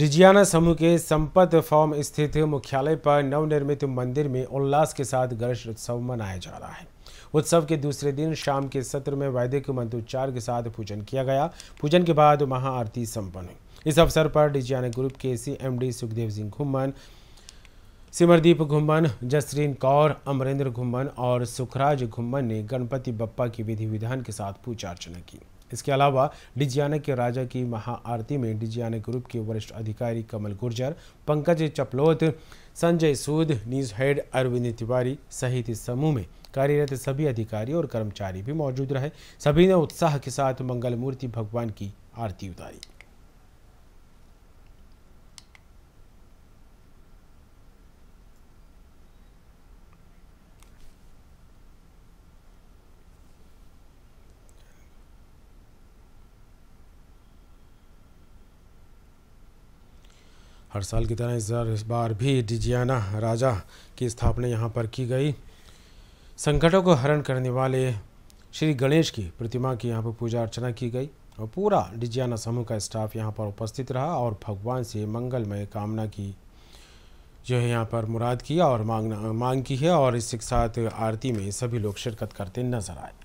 डिजियाना समूह के संपत फॉर्म स्थित मुख्यालय पर नवनिर्मित मंदिर में उल्लास के साथ गणेश उत्सव मनाया जा रहा है उत्सव के दूसरे दिन शाम के सत्र में वैदिक मंत्रोच्चार के साथ पूजन किया गया पूजन के बाद महाआरती संपन्न हुई इस अवसर पर डिजियाना ग्रुप के C M D Sukhdev Singh Ghuman Simardeep घुम्बन जसरीन Kaur Amarendra घुम्बन और सुखराज घुम्बन ने गणपति बप्पा की विधि विधान के साथ पूजा अर्चना की इसके अलावा डिजियाना के राजा की महाआरती में डिजियाना ग्रुप के वरिष्ठ अधिकारी कमल गुर्जर पंकज चपलोत संजय सूद न्यूज हेड अरविंद तिवारी सहित इस समूह में कार्यरत सभी अधिकारी और कर्मचारी भी मौजूद रहे सभी ने उत्साह के साथ मंगल मूर्ति भगवान की आरती उतारी हर साल की तरह इस बार भी डिजियाना राजा की स्थापना यहाँ पर की गई संकटों को हरण करने वाले श्री गणेश की प्रतिमा की यहाँ पर पूजा अर्चना की गई और पूरा डिजियाना समूह का स्टाफ यहाँ पर उपस्थित रहा और भगवान से मंगलमय कामना की जो है यहाँ पर मुराद किया और मांगना मांग की है और इसके साथ आरती में सभी लोग शिरकत करते नजर आए